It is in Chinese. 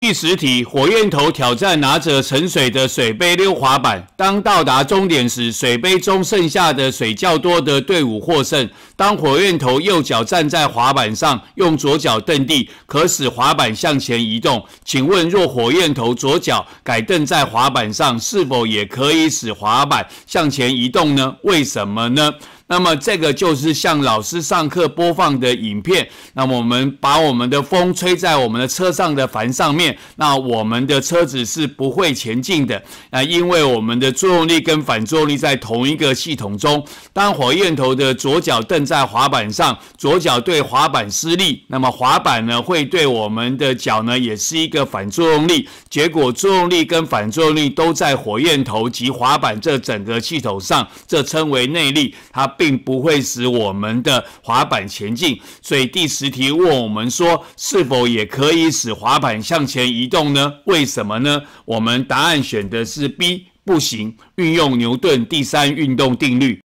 第十题：火焰头挑战拿着盛水的水杯溜滑板。当到达终点时，水杯中剩下的水较多的队伍获胜。当火焰头右脚站在滑板上，用左脚蹬地，可使滑板向前移动。请问，若火焰头左脚改蹬在滑板上，是否也可以使滑板向前移动呢？为什么呢？那么这个就是向老师上课播放的影片。那我们把我们的风吹在我们的车上的帆上面，那我们的车子是不会前进的。那因为我们的作用力跟反作用力在同一个系统中。当火焰头的左脚蹬在滑板上，左脚对滑板施力，那么滑板呢会对我们的脚呢也是一个反作用力。结果作用力跟反作用力都在火焰头及滑板这整个系统上，这称为内力。它并不会使我们的滑板前进，所以第十题问我们说，是否也可以使滑板向前移动呢？为什么呢？我们答案选的是 B，不行。运用牛顿第三运动定律。